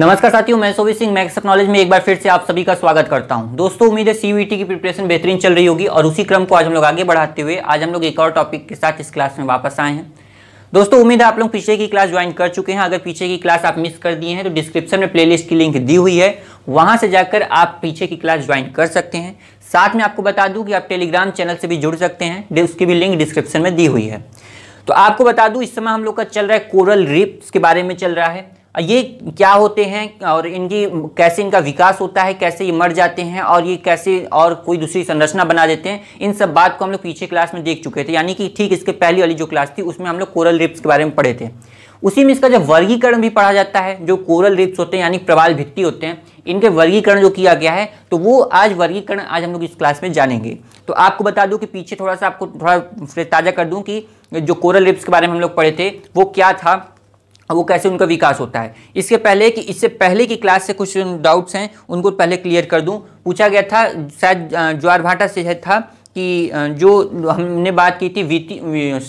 नमस्कार साथियों मैं सोवी सिंह मैक्स नॉलेज में एक बार फिर से आप सभी का स्वागत करता हूं दोस्तों उम्मीद है सीवीटी e की प्रिपरेशन बेहतरीन चल रही होगी और उसी क्रम को आज हम लोग आगे बढ़ाते हुए आज हम लोग एक और टॉपिक के साथ इस क्लास में वापस आए हैं दोस्तों उम्मीद है आप लोग पीछे की क्लास ज्वाइन कर चुके हैं अगर पीछे की क्लास आप मिस कर दिए हैं तो डिस्क्रिप्शन में प्लेलिस्ट की लिंक दी हुई है वहां से जाकर आप पीछे की क्लास ज्वाइन कर सकते हैं साथ में आपको बता दूं कि आप टेलीग्राम चैनल से भी जुड़ सकते हैं उसकी भी लिंक डिस्क्रिप्शन में दी हुई है तो आपको बता दूं इस समय हम लोग का चल रहा है कोरल रिप्स के बारे में चल रहा है ये क्या होते हैं और इनकी कैसे इनका विकास होता है कैसे ये मर जाते हैं और ये कैसे और कोई दूसरी संरचना बना देते हैं इन सब बात को हम लोग पीछे क्लास में देख चुके थे यानी कि ठीक इसके पहली वाली जो क्लास थी उसमें हम लोग कोरल रिप्स के बारे में पढ़े थे उसी में इसका जब वर्गीकरण भी पढ़ा जाता है जो कोरल रिप्स होते हैं यानी प्रवाल भित्ति होते हैं इनके वर्गीकरण जो किया गया है तो वो आज वर्गीकरण आज हम लोग इस क्लास में जानेंगे तो आपको बता दूं कि पीछे थोड़ा सा आपको थोड़ा ताज़ा कर दूं कि जो कोरल रिप्स के बारे में हम लोग पढ़े थे वो क्या था वो कैसे उनका विकास होता है इसके पहले कि इससे पहले की क्लास से कुछ डाउट्स हैं उनको पहले क्लियर कर दूं पूछा गया था शायद ज्वार भाटा से था कि जो हमने बात की थी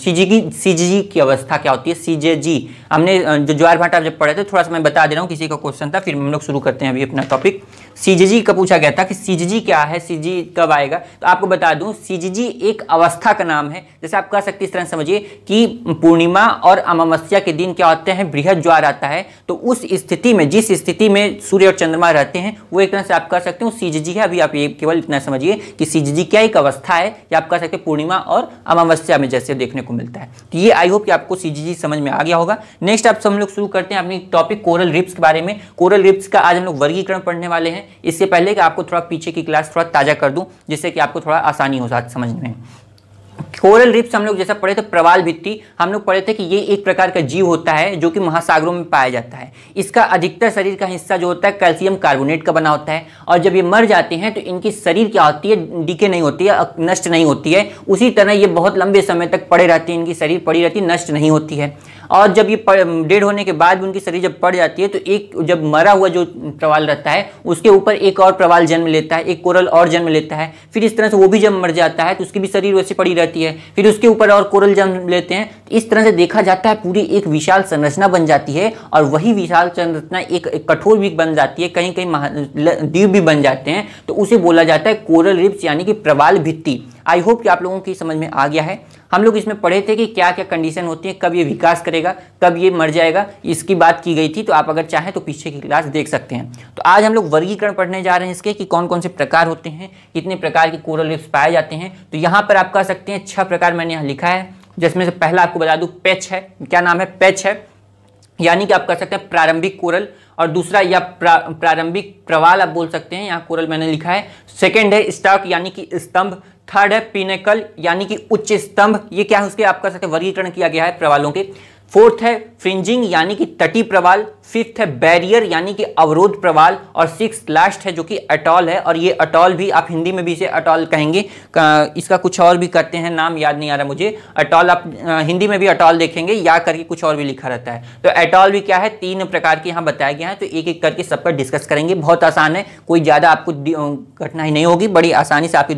सी सीजी की की अवस्था क्या होती है जी हमने जो ज्वार भाटा जब पढ़े थे थोड़ा सा मैं बता दे रहा हूँ किसी का क्वेश्चन था फिर हम लोग शुरू करते हैं अभी अपना टॉपिक सीजीजी का पूछा गया था कि सीजीजी क्या है सीजी कब आएगा तो आपको बता दूं सीजीजी एक अवस्था का नाम है जैसे आप कह सकते इस तरह समझिए कि पूर्णिमा और अमावस्या के दिन क्या होते हैं बृहद ज्वार आता है तो उस स्थिति में जिस स्थिति में सूर्य और चंद्रमा रहते हैं वो एक तरह से आप कह सकते हो सीजीजी है अभी आप ये केवल इतना समझिए कि सीजीजी क्या एक अवस्था है या आप कह सकते हैं पूर्णिमा और अमावस्या में जैसे देखने को मिलता है तो ये आई होप कि आपको सीजीजी समझ में आ गया होगा नेक्स्ट आप हम लोग शुरू करते हैं अपनी टॉपिक कोरल रिप्स के बारे में कोरल रिप्स का आज हम लोग वर्गीकरण पढ़ने वाले हैं हैं इससे पहले कि आपको थोड़ा पीछे की क्लास थोड़ा ताज़ा कर दूँ जिससे कि आपको थोड़ा आसानी हो साथ समझने में कोरल रिप्स हम लोग जैसा पढ़े थे प्रवाल भित्ती हम लोग पढ़े थे कि ये एक प्रकार का जीव होता है जो कि महासागरों में पाया जाता है इसका अधिकतर शरीर का हिस्सा जो होता है कैल्शियम कार्बोनेट का बना होता है और जब ये मर जाते हैं तो इनकी शरीर क्या होती है डीके नहीं होती है नष्ट नहीं होती है उसी तरह ये बहुत लंबे समय तक पड़े रहती है इनकी शरीर पड़ी रहती नष्ट नहीं होती है और जब ये डेड होने के बाद उनकी शरीर जब पड़ जाती है तो एक जब मरा हुआ जो प्रवाल रहता है उसके ऊपर एक और प्रवाल जन्म लेता है एक कोरल और जन्म लेता है फिर इस तरह से वो भी जब मर जाता है तो उसकी भी शरीर वैसे पड़ी रहती है फिर उसके ऊपर और कोरल जन्म लेते हैं तो इस तरह से देखा जाता है पूरी एक विशाल संरचना बन जाती है और वही विशाल संरचना एक, कठोर भी बन जाती है कहीं कहीं द्वीप भी बन जाते हैं तो उसे बोला जाता है कोरल रिप्स यानी कि प्रवाल भित्ति आई होप कि आप लोगों की समझ में आ गया है हम लोग इसमें पढ़े थे कि क्या क्या कंडीशन होती है कब ये विकास करेगा कब ये मर जाएगा इसकी बात की गई थी तो आप अगर चाहें तो पीछे की क्लास देख सकते हैं तो आज हम लोग वर्गीकरण पढ़ने जा रहे हैं इसके कि कौन कौन से प्रकार होते हैं कितने प्रकार के कोरल लिप्स पाए जाते हैं तो यहाँ पर आप कह सकते हैं छह प्रकार मैंने यहाँ लिखा है जिसमें से पहला आपको बता दूँ पैच है क्या नाम है पैच है यानी कि आप कह सकते हैं प्रारंभिक कोरल और दूसरा या प्रा, प्रारंभिक प्रवाल आप बोल सकते हैं यहाँ कोरल मैंने लिखा है सेकेंड है स्टॉक यानी कि स्तंभ थर्ड है पिनेकल यानी कि उच्च स्तंभ ये क्या है उसके आप कर सकते हैं वर्गीकरण किया गया है प्रवालों के फोर्थ है फ्रिंजिंग यानी कि तटी प्रवाल फिफ्थ है बैरियर यानी कि अवरोध प्रवाल और सिक्स लास्ट है जो कि अटॉल है और ये अटॉल भी आप हिंदी में भी इसे अटॉल कहेंगे इसका कुछ और भी करते हैं नाम याद नहीं आ रहा मुझे अटॉल आप हिंदी में भी अटॉल देखेंगे या करके कुछ और भी लिखा रहता है तो अटॉल भी क्या है तीन प्रकार के यहाँ बताया गया है तो एक एक करके सबका पर डिस्कस करेंगे बहुत आसान है कोई ज़्यादा आपको कठिनाई नहीं होगी बड़ी आसानी से आपके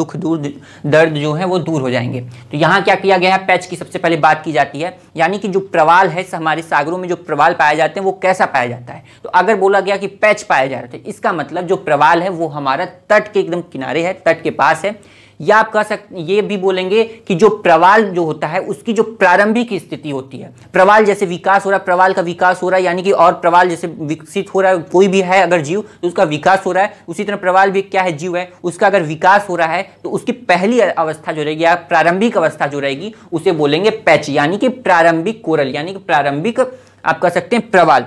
दुख दूर दर्द जो है वो दूर हो जाएंगे तो यहाँ क्या किया गया है पैच की सबसे पहले बात की जाती है यानी कि जो प्रवाल है हमारे सागरों में जो प्रवाल पाए जाते हैं वो कैसा पाया जाता है तो अगर बोला गया कि पैच पाया जा रहा थे तो इसका मतलब जो प्रवाल है वो हमारा तट के एकदम किनारे है तट के पास है या आप कह सकते ये भी बोलेंगे कि जो प्रवाल जो होता है उसकी जो प्रारंभिक स्थिति होती है प्रवाल जैसे विकास हो रहा है प्रवाल का विकास हो रहा है यानी कि और प्रवाल जैसे विकसित हो रहा है कोई भी है अगर जीव तो उसका विकास हो रहा है उसी तरह प्रवाल भी क्या है जीव है उसका अगर विकास हो रहा है तो उसकी पहली अवस्था जो रहेगी या प्रारंभिक अवस्था जो रहेगी उसे बोलेंगे पैच यानी कि प्रारंभिक कोरल यानी कि प्रारंभिक आप कह सकते हैं प्रवाल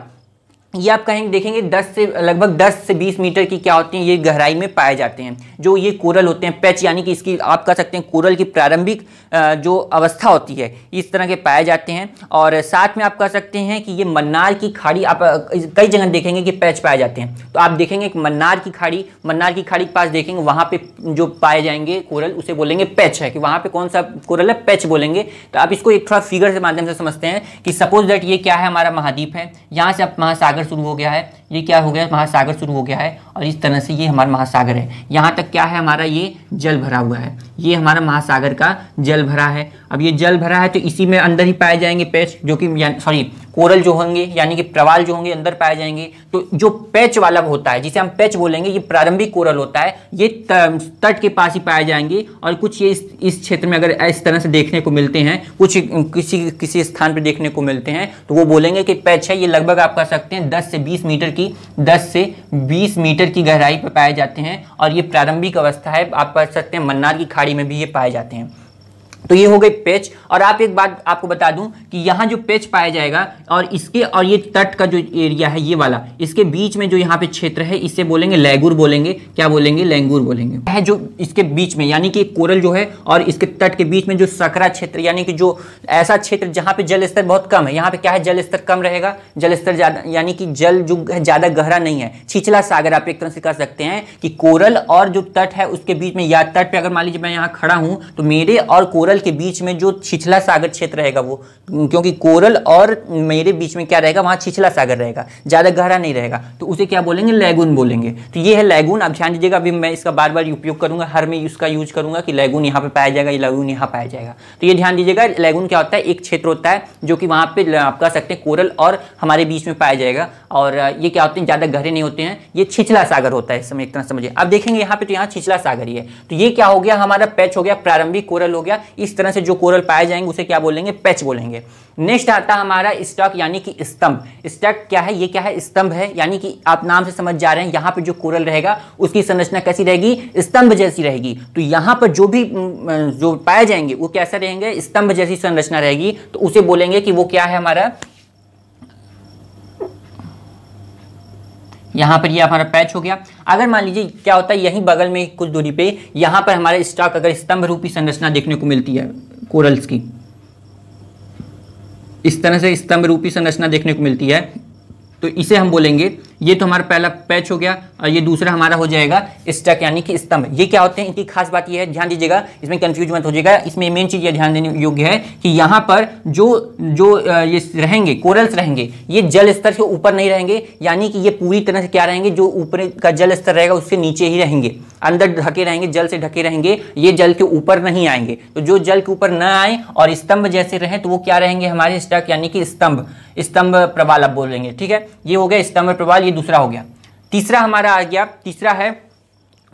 ये आप कहेंगे देखेंगे 10 से लगभग 10 से 20 मीटर की क्या होती है ये गहराई में पाए जाते हैं जो ये कोरल होते हैं पैच यानी कि इसकी आप कह सकते हैं कोरल की प्रारंभिक जो अवस्था होती है इस तरह के पाए जाते हैं और साथ में आप कह सकते हैं कि ये मन्नार की खाड़ी आप कई जगह देखेंगे कि पैच पाए जाते हैं तो आप देखेंगे एक मन्नार की खाड़ी मन्नार की खाड़ी के पास देखेंगे वहाँ पर जो पाए जाएंगे कोरल उसे बोलेंगे पैच है कि वहाँ पर कौन सा कोरल है पैच बोलेंगे तो आप इसको एक थोड़ा फिगर के माध्यम से समझते हैं कि सपोज डेट ये क्या है हमारा महाद्वीप है यहाँ से आप महासागर आना शुरू हो गया है ये क्या हो गया महासागर शुरू हो गया है और इस तरह से ये हमारा महासागर है यहाँ तक क्या है हमारा ये जल भरा हुआ है ये हमारा महासागर का जल भरा है अब ये जल भरा है तो इसी में अंदर ही पाए जाएंगे पैच जो कि सॉरी कोरल जो होंगे यानी कि प्रवाल जो होंगे अंदर पाए जाएंगे तो जो पैच वाला होता है जिसे हम पैच बोलेंगे ये प्रारंभिक कोरल होता है ये तट के पास ही पाए जाएंगे और कुछ ये इस क्षेत्र में अगर इस तरह से देखने को मिलते हैं कुछ किसी किसी स्थान पर देखने को मिलते हैं तो वो बोलेंगे कि पैच है ये लगभग आप कह सकते हैं दस से बीस मीटर कि 10 से 20 मीटर की गहराई पर पाए जाते हैं और ये प्रारंभिक अवस्था है आप पढ़ सकते हैं मन्नार की खाड़ी में भी ये पाए जाते हैं तो ये हो गई पेच और आप एक बात आपको बता दूं कि यहाँ जो पेच पाया जाएगा और इसके और ये तट का जो एरिया है ये वाला इसके बीच में जो यहाँ पे क्षेत्र है इसे बोलेंगे लैगुर बोलेंगे क्या बोलेंगे लैंगूर बोलेंगे है जो इसके बीच में यानी कि कोरल जो है और इसके तट के बीच में जो सकरा क्षेत्र यानी कि जो ऐसा क्षेत्र जहाँ पे जल स्तर बहुत कम है यहाँ पे क्या है जल स्तर कम रहेगा जल स्तर ज्यादा यानी कि जल जो है ज्यादा गहरा नहीं है छिछला सागर आप एक तरह से कह सकते हैं कि कोरल और जो तट है उसके बीच में या तट पे अगर मान लीजिए मैं यहाँ खड़ा हूँ तो मेरे और कोरल कोरल के बीच में जो छिछला सागर क्षेत्र रहेगा वो क्योंकि कोरल और मेरे बीच में क्या रहेगा वहाँ छिछला सागर रहेगा ज़्यादा गहरा नहीं रहेगा तो उसे क्या बोलेंगे लैगून बोलेंगे तो ये है लैगून आप ध्यान दीजिएगा अभी मैं इसका बार बार उपयोग करूँगा हर में इसका यूज करूँगा कि लैगून यहाँ पर पाया जाएगा ये लैगून यहाँ पाया जाएगा तो ये ध्यान दीजिएगा लैगून क्या होता है एक क्षेत्र होता है जो कि वहाँ पर आप कह सकते हैं कोरल और हमारे बीच में पाया जाएगा और ये क्या होते हैं ज़्यादा गहरे नहीं होते हैं ये छिछला सागर होता है समय इतना समझिए अब देखेंगे यहाँ पे तो यहाँ छिछला सागर ही है तो ये क्या हो गया हमारा पैच हो गया प्रारंभिक कोरल हो गया इस इस तरह से जो कोरल पाए जाएंगे उसे क्या बोलेंगे पैच बोलेंगे नेक्स्ट आता है हमारा स्टॉक यानी कि स्तंभ स्टॉक क्या है ये क्या है स्तंभ है यानी कि आप नाम से समझ जा रहे हैं यहाँ पर जो कोरल रहेगा उसकी संरचना कैसी रहेगी स्तंभ जैसी रहेगी तो यहाँ पर जो भी जो पाए जाएंगे वो कैसे रहेंगे स्तंभ जैसी संरचना रहेगी तो उसे बोलेंगे कि वो क्या है हमारा यहाँ पर ये हमारा पैच हो गया अगर मान लीजिए क्या होता है यहीं बगल में कुछ दूरी पे यहाँ पर हमारे स्टॉक अगर स्तंभ रूपी संरचना देखने को मिलती है कोरल्स की इस तरह से स्तंभ रूपी संरचना देखने को मिलती है तो इसे हम बोलेंगे ये तो हमारा पहला पैच हो गया और ये दूसरा हमारा हो जाएगा स्टक यानी कि स्तंभ ये क्या होते हैं इनकी खास बात ये है ध्यान दीजिएगा इसमें कंफ्यूज मत हो जाएगा इसमें मेन चीज़ ये ध्यान देने योग्य है कि यहाँ पर जो जो ये रहेंगे कोरल्स रहेंगे ये जल स्तर से ऊपर नहीं रहेंगे यानी कि ये पूरी तरह से क्या रहेंगे जो ऊपर का जल स्तर रहेगा उससे नीचे ही रहेंगे अंदर ढके रहेंगे जल से ढके रहेंगे ये जल के ऊपर नहीं आएंगे तो जो जल के ऊपर न आए और स्तंभ जैसे रहे तो वो क्या रहेंगे हमारे स्टक यानी कि स्तंभ स्तंभ प्रवाल आप बोलेंगे ठीक है ये हो गया स्तंभ प्रवाल ये दूसरा हो गया तीसरा हमारा आ गया तीसरा है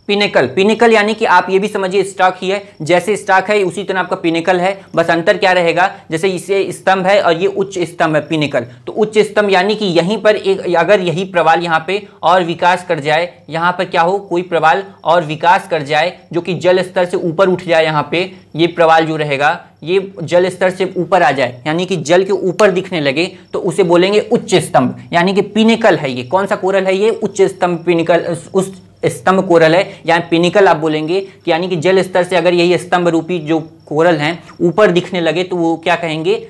पिनेकल पिनेकल यानी कि आप ये भी समझिए स्टॉक ही है जैसे स्टॉक है उसी तरह आपका पिनेकल है बस अंतर क्या रहेगा जैसे इसे स्तंभ है और ये उच्च स्तंभ है पिनेकल तो उच्च स्तंभ यानी कि यहीं पर एक अगर यही प्रवाल यहाँ पे और विकास कर जाए यहाँ पर क्या हो कोई प्रवाल और विकास कर जाए जो कि जल स्तर से ऊपर उठ जाए यहाँ पे ये प्रवाल जो रहेगा ये जल स्तर से ऊपर आ जाए यानी कि जल के ऊपर दिखने लगे तो उसे बोलेंगे उच्च स्तंभ यानी कि पिनेकल है ये कौन सा कोरल है ये उच्च स्तंभ पिनेकल उस स्तंभ कोरल है या पिनिकल आप बोलेंगे कि यानी कि जल स्तर से अगर यही स्तंभ रूपी जो कोरल हैं ऊपर दिखने लगे तो वो क्या कहेंगे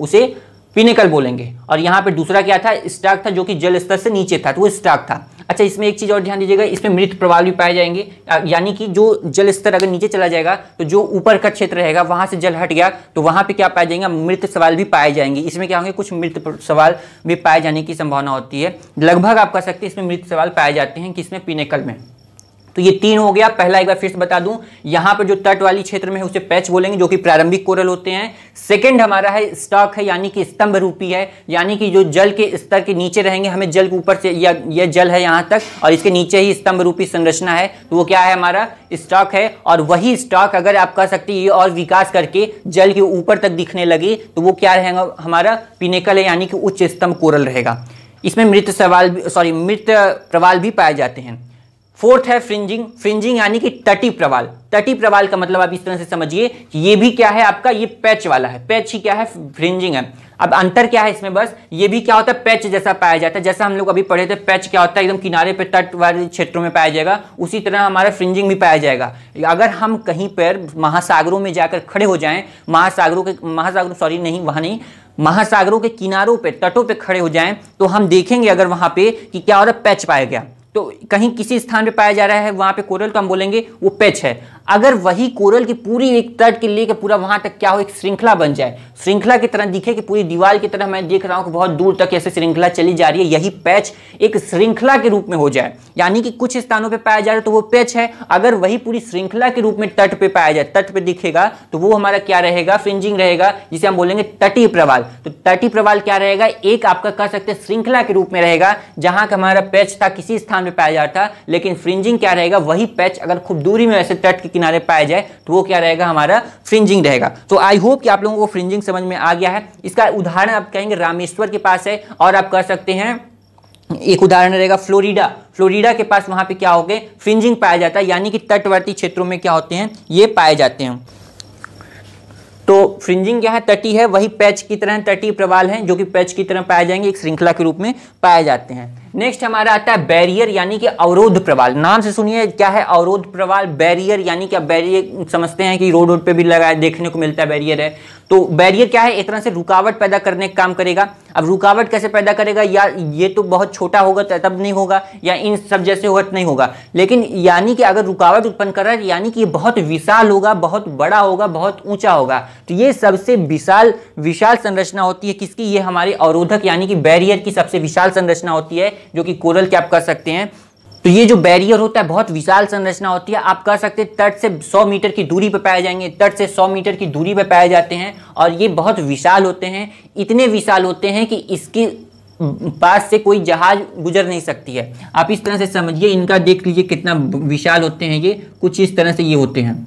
उसे पिनेकल बोलेंगे और यहाँ पे दूसरा क्या था स्टाक था जो कि जल स्तर से नीचे था तो वो स्टाक था अच्छा इसमें एक चीज़ और ध्यान दीजिएगा इसमें मृत प्रभाव भी पाए जाएंगे यानी कि जो जल स्तर अगर नीचे चला जाएगा तो जो ऊपर का क्षेत्र रहेगा वहाँ से जल हट गया तो वहाँ पे क्या पाए जाएंगे मृत सवाल भी पाए जाएंगे इसमें क्या होंगे कुछ मृत सवाल भी पाए जाने की संभावना होती है लगभग आप कह सकते हैं इसमें मृत सवाल पाए जाते हैं किसमें पिनेकल में तो ये तीन हो गया पहला एक बार फिर से बता दूं यहां पर जो तट वाली क्षेत्र में है उसे पैच बोलेंगे जो कि प्रारंभिक कोरल होते हैं सेकंड हमारा है स्टॉक है यानी कि स्तंभ रूपी है यानी कि जो जल के स्तर के नीचे रहेंगे हमें जल के ऊपर से या यह जल है यहां तक और इसके नीचे ही स्तंभ रूपी संरचना है तो वो क्या है हमारा स्टॉक है और वही स्टॉक अगर आप कह सकते ये और विकास करके जल के ऊपर तक दिखने लगे तो वो क्या रहेगा हमारा पिनेकल है यानी कि उच्च स्तंभ कोरल रहेगा इसमें मृत सवाल सॉरी मृत प्रवाल भी पाए जाते हैं फोर्थ है फ्रिंजिंग फ्रिंजिंग यानी कि तटी प्रवाल तटी प्रवाल का मतलब आप इस तरह से समझिए कि ये भी क्या है आपका ये पैच वाला है पैच ही क्या है फ्रिंजिंग है अब अंतर क्या है इसमें बस ये भी क्या होता है पैच जैसा पाया जाता है जैसा हम लोग अभी पढ़े थे पैच क्या होता है एकदम किनारे पे तट वाले क्षेत्रों में पाया जाएगा उसी तरह हमारा फ्रिंजिंग भी पाया जाएगा अगर हम कहीं पर महासागरों में जाकर खड़े हो जाएं महासागरों के महासागरों सॉरी नहीं वहां नहीं महासागरों के किनारों पर तटों पर खड़े हो जाए तो हम देखेंगे अगर वहां पर कि क्या हो रहा है पैच पाया गया तो कहीं किसी स्थान पे पाया जा रहा है वहां पे कोरल तो हम बोलेंगे वो पेच है अगर वही कोरल की पूरी एक तट के लिए पूरा वहां तक क्या हो एक श्रृंखला बन जाए श्रृंखला की तरह दिखे कि पूरी दीवार की तरह मैं देख रहा हूँ कि बहुत दूर तक ऐसे श्रृंखला चली जा रही है यही पैच एक श्रृंखला के रूप में हो जाए यानी कि कुछ स्थानों पर पाया जा रहा है तो वो पैच है अगर वही पूरी श्रृंखला के रूप में तट पर पाया जाए तट पर दिखेगा तो वो हमारा क्या रहेगा फ्रिंजिंग रहेगा जिसे हम बोलेंगे तटीय प्रवाल तो तटीय प्रवाल क्या रहेगा एक आपका कह सकते श्रृंखला के रूप में रहेगा जहां का हमारा पैच था किसी स्थान स्थान में पाया जाता है लेकिन फ्रिंजिंग क्या रहेगा वही पैच अगर खूब दूरी में वैसे तट के किनारे पाया जाए तो वो क्या रहेगा हमारा फ्रिंजिंग रहेगा तो आई होप कि आप लोगों को फ्रिंजिंग समझ में आ गया है इसका उदाहरण आप कहेंगे रामेश्वर के पास है और आप कह सकते हैं एक उदाहरण रहेगा फ्लोरिडा फ्लोरिडा के पास वहां पर क्या हो गए फ्रिंजिंग पाया जाता है यानी कि तटवर्ती क्षेत्रों में क्या होते हैं ये पाए जाते हैं तो फ्रिंजिंग क्या है तटी है वही पैच की तरह तटीय प्रवाल हैं जो कि पैच की तरह पाए जाएंगे एक श्रृंखला के रूप में पाए जाते हैं नेक्स्ट हमारा आता है बैरियर यानी कि अवरोध प्रवाल नाम से सुनिए क्या है अवरोध प्रवाल बैरियर यानी कि बैरियर समझते हैं कि रोड रोड पे भी लगाए देखने को मिलता है बैरियर है तो बैरियर क्या है एक तरह से रुकावट पैदा करने का काम करेगा अब रुकावट कैसे पैदा करेगा या ये तो बहुत छोटा होगा तब नहीं होगा या इन सब जैसे होगा नहीं होगा लेकिन यानी कि अगर रुकावट उत्पन्न कर रहा है यानी कि ये बहुत विशाल होगा बहुत बड़ा होगा बहुत ऊंचा होगा तो ये सबसे विशाल विशाल संरचना होती है किसकी ये हमारे अवरोधक यानी कि बैरियर की सबसे विशाल संरचना होती है जो कि कोरल कैप कर सकते हैं तो ये जो बैरियर होता है बहुत विशाल संरचना होती है आप कह सकते हैं तट से 100 मीटर की दूरी पर पाए जाएंगे तट से 100 मीटर की दूरी पर पाए जाते हैं और ये बहुत विशाल होते हैं इतने विशाल होते हैं कि इसके पास से कोई जहाज गुजर नहीं सकती है आप इस तरह से समझिए इनका देख लीजिए कितना विशाल होते हैं ये कुछ इस तरह से ये होते हैं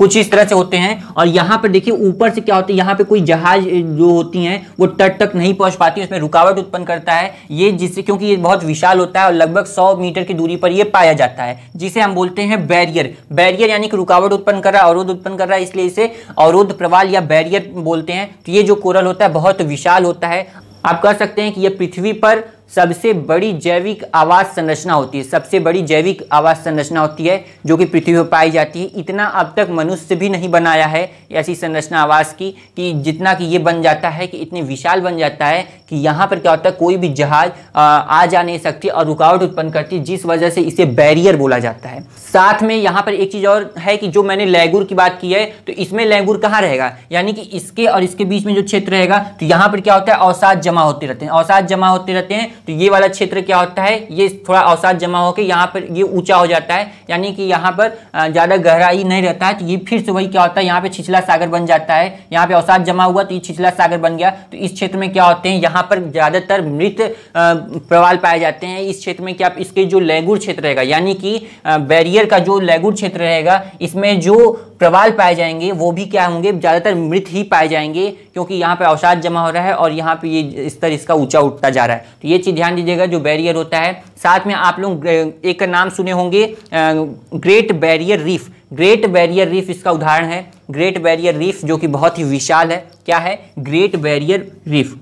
कुछ इस तरह से होते हैं और यहाँ पर देखिए ऊपर से क्या होता है यहाँ पे कोई जहाज जो होती हैं वो तट तक नहीं पहुँच पाती उसमें रुकावट उत्पन्न करता है ये जिससे क्योंकि ये बहुत विशाल होता है और लगभग सौ मीटर की दूरी पर ये पाया जाता है जिसे हम बोलते हैं बैरियर बैरियर यानी कि रुकावट उत्पन्न कर रहा है अवरोध उत्पन्न कर रहा है इसलिए इसे अवरोध प्रवाल या बैरियर बोलते हैं तो ये जो कोरल होता है बहुत विशाल होता है आप कह सकते हैं कि यह पृथ्वी पर सबसे बड़ी जैविक आवास संरचना होती है सबसे बड़ी जैविक आवास संरचना होती है जो कि पृथ्वी पर पाई जाती है इतना अब तक मनुष्य भी नहीं बनाया है ऐसी संरचना आवास की कि जितना कि ये बन जाता है कि इतने विशाल बन जाता है कि यहाँ पर क्या होता है कोई भी जहाज आ, जा नहीं सकती और रुकावट उत्पन्न करती जिस वजह से इसे बैरियर बोला जाता है साथ में यहाँ पर एक चीज़ और है कि जो मैंने लैगुर की बात की है तो इसमें लैगुर कहाँ रहेगा यानी कि इसके और इसके बीच में जो क्षेत्र रहेगा तो यहाँ पर क्या होता है अवसाद जमा होते रहते हैं अवसाद जमा होते रहते हैं तो ये वाला क्षेत्र क्या होता है ये थोड़ा अवसाद जमा होकर यहाँ पर ये ऊंचा हो जाता है यानी कि यहाँ पर ज़्यादा गहराई नहीं रहता है तो ये फिर से वही क्या होता है यहाँ पर छिछला सागर बन जाता है यहाँ पर अवसाद जमा हुआ तो ये छिछला सागर बन गया तो इस क्षेत्र में क्या होते हैं यहाँ पर ज़्यादातर मृत प्रवाल पाए जाते हैं इस क्षेत्र में क्या इसके जो लैगुर क्षेत्र रहेगा यानी कि बैरियर ईयर का जो लैगुड क्षेत्र रहेगा इसमें जो प्रवाल पाए जाएंगे वो भी क्या होंगे ज़्यादातर मृत ही पाए जाएंगे क्योंकि यहाँ पे अवसाद जमा हो रहा है और यहाँ पे ये स्तर इसका ऊंचा उठता जा रहा है तो ये चीज़ ध्यान दीजिएगा जो बैरियर होता है साथ में आप लोग एक नाम सुने होंगे great barrier reef great barrier reef इसका उदाहरण है ग्रेट बैरियर रीफ जो कि बहुत ही विशाल है क्या है ग्रेट बैरियर रीफ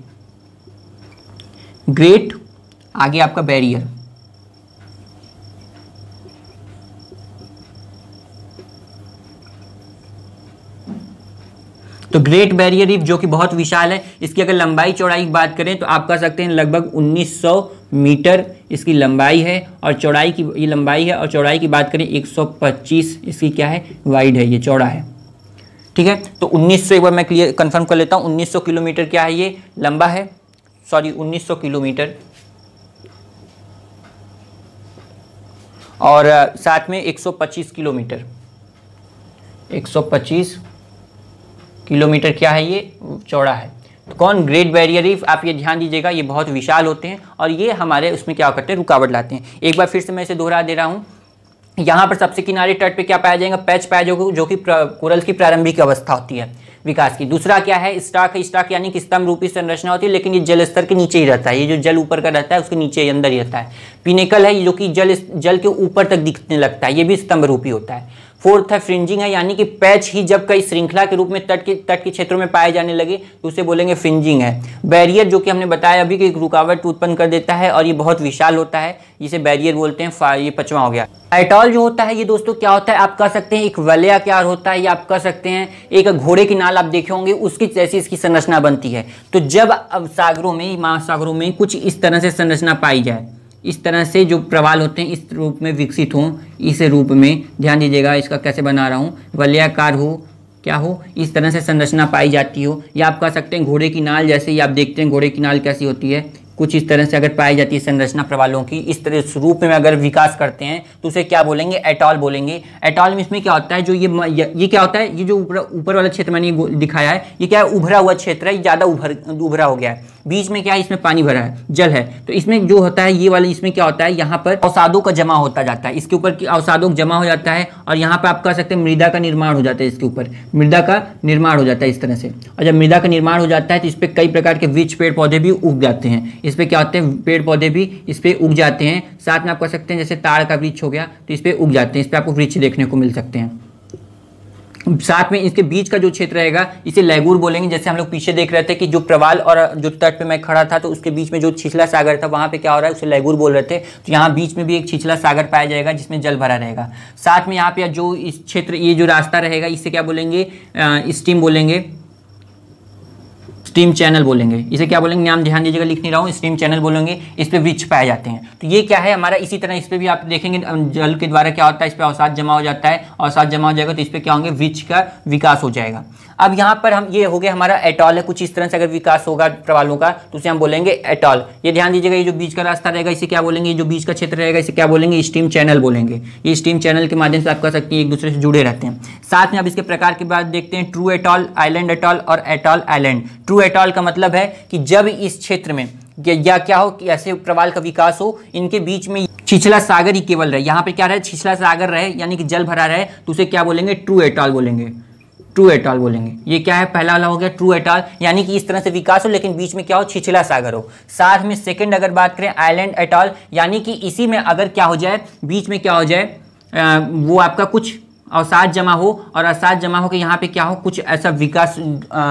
ग्रेट आगे आपका बैरियर तो ग्रेट बैरियर रीफ जो कि बहुत विशाल है इसकी अगर लंबाई चौड़ाई की बात करें तो आप कह सकते हैं लगभग 1900 मीटर इसकी लंबाई है और चौड़ाई की ये लंबाई है और चौड़ाई की बात करें 125 इसकी क्या है वाइड है ये चौड़ा है ठीक है तो सौ एक बार मैं क्लियर कंफर्म कर लेता हूँ सौ किलोमीटर क्या है ये लंबा है सॉरी सौ किलोमीटर और साथ में 125 किलोमीटर पच्चीस किलोमीटर क्या है ये चौड़ा है तो कौन ग्रेट बैरियर रीफ आप ये ध्यान दीजिएगा ये बहुत विशाल होते हैं और ये हमारे उसमें क्या करते हैं रुकावट लाते हैं एक बार फिर से मैं इसे दोहरा दे रहा हूँ यहाँ पर सबसे किनारे तट पे क्या पाया जाएगा पैच पाया जाएगा जो कि कोरल की प्रारंभिक अवस्था होती है विकास की दूसरा क्या है स्टाक स्टाक यानी कि स्तंभ रूपी संरचना होती है लेकिन ये जल स्तर के नीचे ही रहता है ये जो जल ऊपर का रहता है उसके नीचे अंदर ही रहता है पिनेकल है जो कि जल जल के ऊपर तक दिखने लगता है ये भी स्तंभ रूपी होता है फोर्थ है फ्रिंजिंग है यानी कि पैच ही जब कई श्रृंखला के रूप में तट के तट के क्षेत्रों में पाए जाने लगे तो उसे बोलेंगे फ्रिंजिंग है बैरियर जो कि हमने बताया अभी कि एक रुकावट उत्पन्न कर देता है और ये बहुत विशाल होता है जिसे बैरियर बोलते हैं ये पचवा हो गया एटॉल जो होता है ये दोस्तों क्या होता है आप कह सकते हैं एक वलया आकार होता है या आप कह सकते हैं एक घोड़े की नाल आप देखे होंगे उसकी जैसी इसकी संरचना बनती है तो जब अब सागरों में महासागरों में कुछ इस तरह से संरचना पाई जाए इस तरह से जो प्रवाल होते हैं इस रूप में विकसित हों इस रूप में ध्यान दीजिएगा इसका कैसे बना रहा हूँ वलयाकार हो क्या हो इस तरह से संरचना पाई जाती हो या आप कह सकते हैं घोड़े की नाल जैसे ही आप देखते हैं घोड़े की नाल कैसी होती है कुछ इस तरह से अगर पाई जाती है संरचना प्रवालों की इस तरह इस रूप में अगर विकास करते हैं तो उसे क्या बोलेंगे एटॉल बोलेंगे एटॉल में इसमें क्या होता है जो ये ये क्या होता है ये जो ऊपर ऊपर वाला क्षेत्र मैंने दिखाया है ये क्या है उभरा हुआ क्षेत्र है ज़्यादा उभर उभरा हो गया है बीच में क्या है इसमें पानी भरा है जल है तो इसमें जो होता है ये वाला इसमें क्या होता है यहाँ पर अवसादों का जमा होता जाता है इसके ऊपर अवसादों जमा हो जाता है और यहाँ पर आप कह सकते हैं मृदा का निर्माण हो जाता है इसके ऊपर मृदा का निर्माण हो जाता है इस तरह से और जब मृदा का निर्माण हो जाता है तो इस पर कई प्रकार के वृक्ष पेड़ पौधे भी उग जाते हैं इस पर क्या होते हैं पेड़ पौधे भी इस पर उग जाते हैं साथ में आप कह सकते हैं जैसे ताड़ का वृक्ष हो गया तो इस पर उग जाते हैं इस पर आपको वृक्ष देखने को मिल सकते हैं साथ में इसके बीच का जो क्षेत्र रहेगा इसे लैगूर बोलेंगे जैसे हम लोग पीछे देख रहे थे कि जो प्रवाल और जो तट पे मैं खड़ा था तो उसके बीच में जो छिछला सागर था वहाँ पे क्या हो रहा है उसे लैगूर बोल रहे थे तो यहाँ बीच में भी एक छिछला सागर पाया जाएगा जिसमें जल भरा रहेगा साथ में यहाँ पे जो इस क्षेत्र ये जो रास्ता रहेगा इसे क्या बोलेंगे स्टीम बोलेंगे स्ट्रीम चैनल बोलेंगे इसे क्या बोलेंगे नाम ध्यान दीजिएगा लिख नहीं रहा हूँ स्ट्रीम चैनल बोलेंगे इस पर वृक्ष पाए जाते हैं तो ये क्या है हमारा इसी तरह इस पर भी आप देखेंगे जल के द्वारा क्या होता है इस पर अवसाद जमा हो जाता है अवसाद जमा हो जाएगा तो इस पर क्या होंगे वृक्ष का विकास हो जाएगा अब यहाँ पर हम ये हो गया हमारा एटॉल है कुछ इस तरह से अगर विकास होगा प्रवालों का तो उसे हम बोलेंगे एटॉल ये ध्यान दीजिएगा ये जो बीच का रास्ता रहेगा इसे क्या बोलेंगे ये जो बीच का क्षेत्र रहेगा इसे क्या बोलेंगे स्टीम चैनल बोलेंगे ये स्टीम चैनल के माध्यम से आप कह सकते हैं एक दूसरे से जुड़े रहते हैं साथ में अब इसके प्रकार के बाद देखते हैं ट्रू एटॉल आइलैंड एटॉल और एटॉल आइलैंड ट्रू एटॉल का मतलब है कि जब इस क्षेत्र में या क्या हो कि ऐसे प्रवाल का विकास हो इनके बीच में छिछला सागर ही केवल रहे यहाँ पे क्या रहे छिछला सागर रहे यानी कि जल भरा रहे तो उसे क्या बोलेंगे ट्रू एटॉल बोलेंगे ट्रू एटॉल बोलेंगे ये क्या है पहला वाला हो गया ट्रू एटॉल यानी कि इस तरह से विकास हो लेकिन बीच में क्या हो छिछला सागर हो साथ में सेकंड अगर बात करें आइलैंड एटॉल यानी कि इसी में अगर क्या हो जाए बीच में क्या हो जाए आ, वो आपका कुछ अवसाद जमा हो और अवसाद जमा हो कि यहाँ पे क्या हो कुछ ऐसा विकास आ,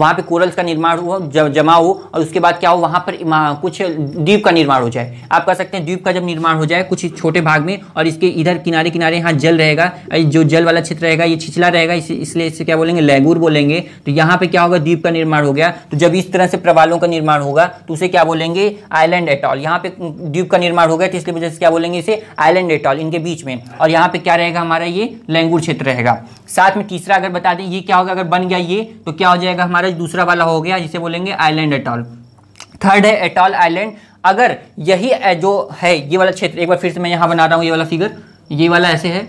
वहाँ पे कोरल्स का निर्माण हो जमा हो और उसके बाद क्या हो वहाँ पर कुछ द्वीप का निर्माण हो जाए आप कह सकते हैं द्वीप का जब निर्माण हो जाए कुछ छोटे भाग में और इसके इधर किनारे किनारे यहाँ जल रहेगा जो जल वाला क्षेत्र रहेगा ये छिछला रहेगा इस, इसलिए इसे क्या बोलेंगे लैगूर बोलेंगे तो यहाँ पे क्या होगा द्वीप का निर्माण हो गया तो जब इस तरह से प्रवालों का निर्माण होगा तो उसे क्या बोलेंगे आईलैंड एटॉल यहाँ पे द्वीप का निर्माण हो गया तो इसलिए वजह से क्या बोलेंगे इसे आईलैंड एटॉल इनके बीच में और यहाँ पे क्या रहेगा हमारा ये लैंगूर क्षेत्र रहेगा साथ में तीसरा अगर बता दें ये क्या होगा अगर बन गया ये तो क्या हो जाएगा हमारा वाला दूसरा वाला हो गया जिसे बोलेंगे आइलैंड एटॉल थर्ड है एटॉल आइलैंड अगर यही जो है ये वाला क्षेत्र एक बार फिर से मैं यहां बना रहा हूं ये वाला फिगर ये वाला ऐसे है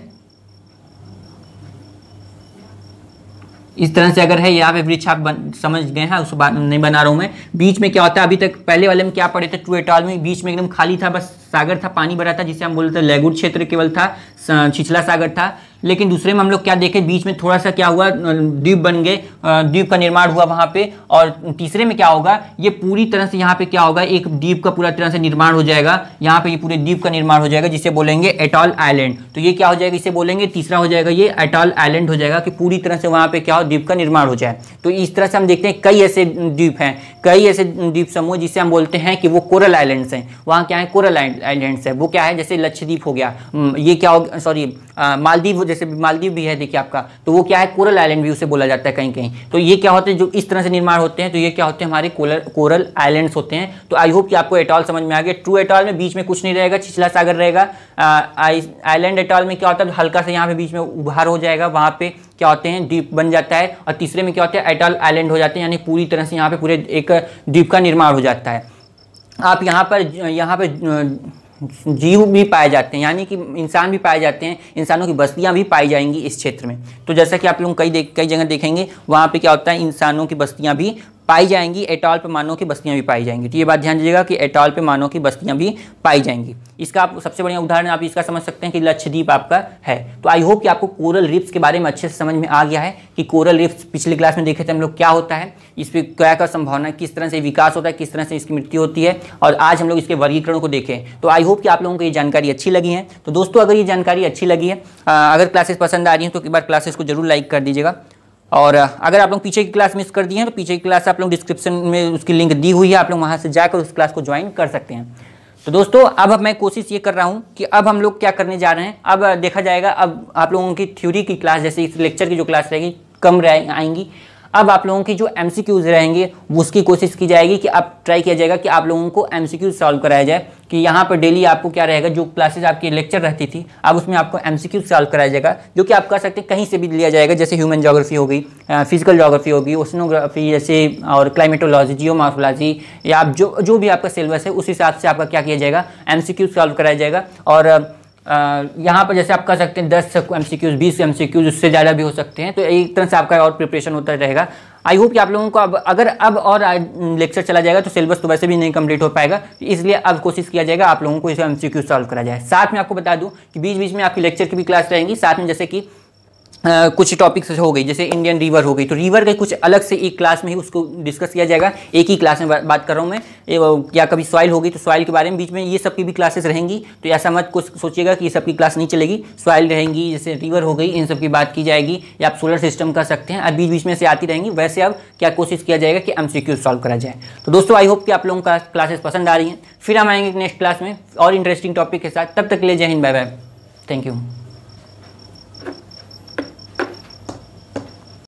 इस तरह से अगर है यहाँ पे वृक्ष आप बन, समझ गए हैं उस बात नहीं बना रहा हूँ मैं बीच में क्या होता है अभी तक पहले वाले में क्या पड़े थे टू एटॉल में बीच में एकदम खाली था बस सागर था पानी भरा था जिसे हम बोलते हैं लैगुड क्षेत्र केवल था छिछला सागर था लेकिन दूसरे में हम लोग क्या देखे बीच में थोड़ा सा क्या हुआ द्वीप बन गए द्वीप का निर्माण हुआ वहाँ पे और तीसरे में क्या होगा ये पूरी तरह से यहाँ पे क्या होगा एक द्वीप का पूरा तरह से निर्माण हो जाएगा यहाँ पे ये पूरे द्वीप का निर्माण हो जाएगा जिसे बोलेंगे एटॉल आइलैंड तो ये क्या हो जाएगा इसे बोलेंगे तीसरा हो जाएगा ये एटॉल आइलैंड हो जाएगा कि पूरी तरह से वहाँ पे क्या हो द्वीप का निर्माण हो जाए तो इस तरह से हम देखते हैं कई ऐसे द्वीप हैं कई ऐसे द्वीप समूह जिसे हम बोलते हैं कि वो कोरल आइलैंड हैं वहाँ क्या है कोरल आइलैंड्स है वो क्या है जैसे लक्षद्वीप हो गया ये क्या हो सॉरी मालदीव जैसे मालदीव भी है देखिए आपका तो वो क्या है कोरल आइलैंड भी उसे बोला जाता है कहीं कहीं तो ये क्या होते हैं जो इस तरह से निर्माण होते हैं तो ये क्या होते हैं हमारे कोरल आइलैंड्स होते हैं तो आई होप कि आपको एटॉल समझ में आ गया ट्रू एटॉल में बीच में कुछ नहीं रहेगा छिछला सागर रहेगा आइलैंड एटॉल में क्या होता है हल्का सा यहाँ पे बीच में उभार हो जाएगा वहाँ पे क्या होते हैं द्वीप बन जाता है और तीसरे में क्या होता है एटॉल आइलैंड हो जाते हैं यानी पूरी तरह से यहाँ पे पूरे एक द्वीप का निर्माण हो जाता है आप यहाँ पर यहाँ पर जीव भी पाए जाते हैं यानी कि इंसान भी पाए जाते हैं इंसानों की बस्तियाँ भी पाई जाएंगी इस क्षेत्र में तो जैसा कि आप लोग कई देख कई जगह देखेंगे वहाँ पे क्या होता है इंसानों की बस्तियाँ भी पाई जाएंगी एटॉल पैमानों की बस्तियां भी पाई जाएंगी तो ये बात ध्यान दीजिएगा कि एटॉल पैमानों की बस्तियां भी पाई जाएंगी इसका आप सबसे बढ़िया उदाहरण आप इसका समझ सकते हैं कि लक्षद्वीप आपका है तो आई होप कि आपको कोरल रिप्स के बारे में अच्छे से समझ में आ गया है कि कोरल रिप्स पिछले क्लास में देखे थे हम लोग क्या होता है इस पर क्या क्या संभावना किस तरह से विकास होता है किस तरह से इसकी मृत्यु होती है और आज हम लोग इसके वर्गीकरण को देखें तो आई होप कि आप लोगों को ये जानकारी अच्छी लगी है तो दोस्तों अगर ये जानकारी अच्छी लगी है अगर क्लासेस पसंद आ रही है तो एक बार क्लासेस को जरूर लाइक कर दीजिएगा और अगर आप लोग पीछे की क्लास मिस कर दिए हैं तो पीछे की क्लास आप लोग डिस्क्रिप्शन में उसकी लिंक दी हुई है आप लोग वहाँ से जाकर उस क्लास को ज्वाइन कर सकते हैं तो दोस्तों अब मैं कोशिश ये कर रहा हूँ कि अब हम लोग क्या करने जा रहे हैं अब देखा जाएगा अब आप लोगों की थ्योरी की क्लास जैसे इस लेक्चर की जो क्लास रहेगी कम रह आएंगी अब आप लोगों की जो एम रहेंगे उसकी कोशिश की जाएगी कि आप ट्राई किया जाएगा कि आप लोगों को एम सॉल्व कराया जाए कि यहाँ पर डेली आपको क्या रहेगा जो क्लासेज आपकी लेक्चर रहती थी अब उसमें आपको एम सॉल्व कराया जाएगा जो कि आप कह सकते हैं कहीं से भी लिया जाएगा जैसे ह्यूमन जोग्राफी होगी फिजिकल जोग्राफी होगी ओसनोग्राफी जैसे और क्लाइमेटोलॉजी जियोमार्फोलॉजी या आप जो जो भी आपका सिलेबस है उस हिसाब से आपका क्या किया जाएगा एम सॉल्व कराया जाएगा और यहाँ पर जैसे आप कह सकते हैं दस एम सी क्यूज़ बीस एम सी क्यूज़ उससे ज़्यादा भी हो सकते हैं तो एक तरह से आपका और प्रिपरेशन होता रहेगा आई होप कि आप लोगों को अब अगर अब और लेक्चर चला जाएगा तो सिलेबस तो वैसे भी नहीं कंप्लीट हो पाएगा तो इसलिए अब कोशिश किया जाएगा आप लोगों को इसे एम सी सॉल्व करा जाए साथ में आपको बता दूँ कि बीच बीच में आपकी लेक्चर की भी क्लास रहेंगी साथ में जैसे कि कुछ टॉपिक्स हो गई जैसे इंडियन रिवर हो गई तो रिवर के कुछ अलग से एक क्लास में ही उसको डिस्कस किया जाएगा एक ही क्लास में बा, बात कर रहा हूँ मैं या कभी सॉइल होगी तो सॉइल के बारे में बीच में ये सब की भी क्लासेस रहेंगी तो ऐसा मत कुछ सोचिएगा कि ये सब की क्लास नहीं चलेगी सॉइल रहेंगी जैसे रिवर हो गई इन सब की बात की जाएगी या आप सोलर सिस्टम कर सकते हैं आप बीच बीच में से आती रहेंगी वैसे अब क्या कोशिश किया जाएगा कि एम सॉल्व करा जाए तो दोस्तों आई होप कि आप लोगों का क्लासेस पसंद आ रही हैं फिर हम आएंगे नेक्स्ट क्लास में और इंटरेस्टिंग टॉपिक के साथ तब तक ले जय हिंद बाय बाय थैंक यू